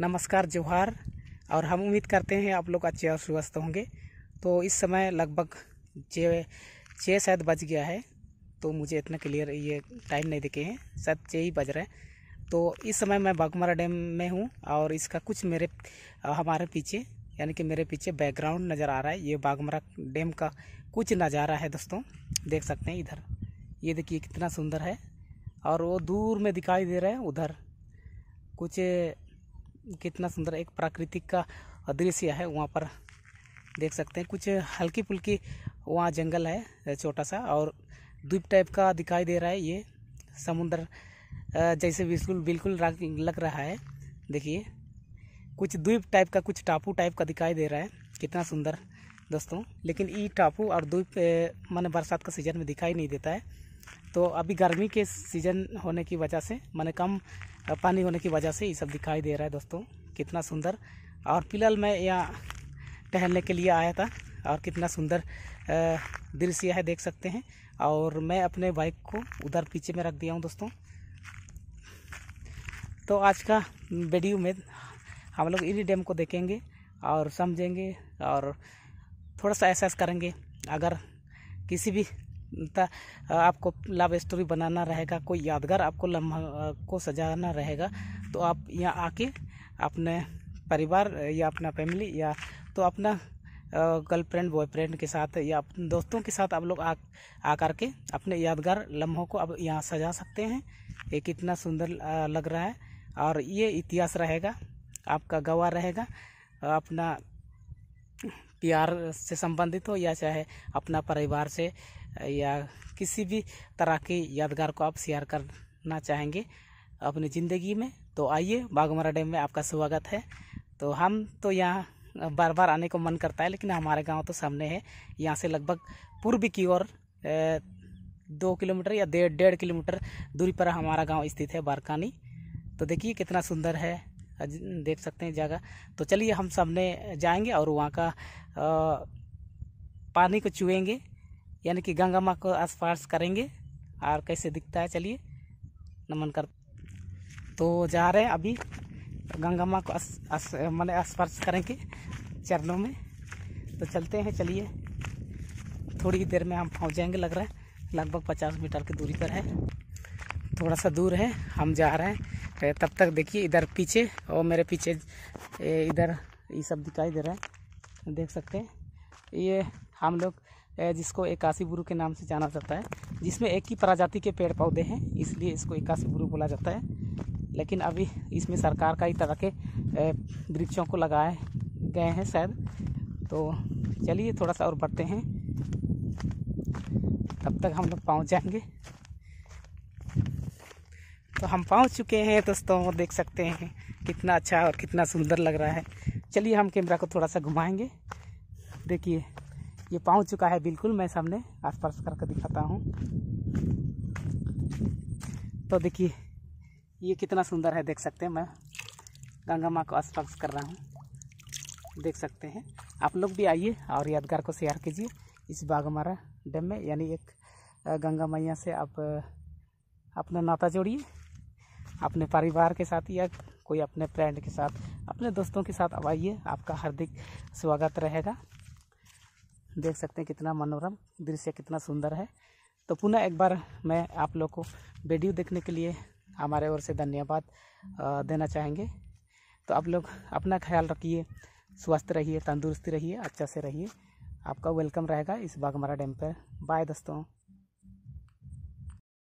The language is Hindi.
नमस्कार जोहार और हम उम्मीद करते हैं आप लोग अच्छे और स्वस्थ होंगे तो इस समय लगभग छः छः शायद बज गया है तो मुझे इतना क्लियर ये टाइम नहीं दिखे हैं शायद छः ही बज रहे हैं तो इस समय मैं बागमारा डैम में हूँ और इसका कुछ मेरे हमारे पीछे यानी कि मेरे पीछे बैकग्राउंड नज़र आ रहा है ये बागमरा डैम का कुछ नज़ारा है दोस्तों देख सकते हैं इधर ये देखिए कितना सुंदर है और वो दूर में दिखाई दे रहा है उधर कुछ कितना सुंदर एक प्राकृतिक का दृश्य है वहाँ पर देख सकते हैं कुछ हल्की फुल्की वहाँ जंगल है छोटा सा और द्वीप टाइप का दिखाई दे रहा है ये समुद्र जैसे बिल्कुल बिल्कुल लग रहा है देखिए कुछ द्वीप टाइप का कुछ टापू टाइप का दिखाई दे रहा है कितना सुंदर दोस्तों लेकिन ये टापू और द्वीप मैंने बरसात का सीज़न में दिखाई नहीं देता है तो अभी गर्मी के सीज़न होने की वजह से मैंने कम पानी होने की वजह से ये सब दिखाई दे रहा है दोस्तों कितना सुंदर और फिलहाल मैं यहाँ टहलने के लिए आया था और कितना सुंदर दृश्य है देख सकते हैं और मैं अपने बाइक को उधर पीछे में रख दिया हूँ दोस्तों तो आज का वीडियो में हम लोग इन्हीं डैम को देखेंगे और समझेंगे और थोड़ा सा एहसास करेंगे अगर किसी भी आपको लव स्टोरी बनाना रहेगा कोई यादगार आपको लम्हा को सजाना रहेगा तो आप यहाँ आके अपने परिवार या अपना फैमिली या तो अपना गर्लफ्रेंड बॉयफ्रेंड के साथ या अपने दोस्तों के साथ आप लोग आ आ करके अपने यादगार लम्हों को आप यहाँ सजा सकते हैं ये कितना सुंदर लग रहा है और ये इतिहास रहेगा आपका गवाह रहेगा अपना प्यार से संबंधित हो या चाहे अपना परिवार से या किसी भी तरह की यादगार को आप शेयर करना चाहेंगे अपनी ज़िंदगी में तो आइए बागमरा डैम में आपका स्वागत है तो हम तो यहाँ बार बार आने को मन करता है लेकिन हमारे गांव तो सामने है यहाँ से लगभग पूर्व की ओर दो किलोमीटर या डेढ़ डेढ़ किलोमीटर दूरी पर हमारा गांव स्थित है बारकानी तो देखिए कितना सुंदर है देख सकते हैं जगह तो चलिए हम सामने जाएंगे और वहाँ का आ, पानी को चुएंगे यानी कि गंगा माँ को स्पर्श करेंगे और कैसे दिखता है चलिए नमन कर तो जा रहे हैं अभी गंगा माँ को मैंने स्पर्श करेंगे चरणों में तो चलते हैं चलिए थोड़ी ही देर में हम पहुँच जाएंगे लग रहा है लगभग पचास मीटर की दूरी पर है थोड़ा सा दूर है हम जा रहे हैं तब तक देखिए इधर पीछे और मेरे पीछे इधर ये सब दिखाई दे रहा है देख सकते हैं ये हम लोग जिसको एकासी बुरु के नाम से जाना जाता है जिसमें एक ही प्रजाति के पेड़ पौधे हैं इसलिए इसको एकासी बुरु बोला जाता है लेकिन अभी इसमें सरकार कई तरह के वृक्षों को लगाए गए हैं शायद तो चलिए थोड़ा सा और बढ़ते हैं तब तक हम लोग पहुँच जाएंगे तो हम पहुँच चुके हैं दोस्तों देख सकते हैं कितना अच्छा और कितना सुंदर लग रहा है चलिए हम कैमरा को थोड़ा सा घुमाएंगे देखिए ये पहुंच चुका है बिल्कुल मैं सामने स्पर्श करके दिखाता हूँ तो देखिए ये कितना सुंदर है देख सकते हैं मैं गंगा माँ को स्पर्श कर रहा हूँ देख सकते हैं आप लोग भी आइए और यादगार को शेयर कीजिए इस बागमारा डैम में यानी एक गंगा मैया से आप अपना नाता जोड़िए अपने परिवार के साथ या कोई अपने फ्रेंड के साथ अपने दोस्तों के साथ आइए आपका हार्दिक स्वागत रहेगा देख सकते हैं कितना मनोरम दृश्य कितना सुंदर है तो पुनः एक बार मैं आप लोग को वीडियो देखने के लिए हमारे ओर से धन्यवाद देना चाहेंगे तो आप लोग अपना ख्याल रखिए स्वस्थ रहिए तंदुरुस्ती रहिए अच्छा से रहिए आपका वेलकम रहेगा इस बागमारा डैम पर बाय दोस्तों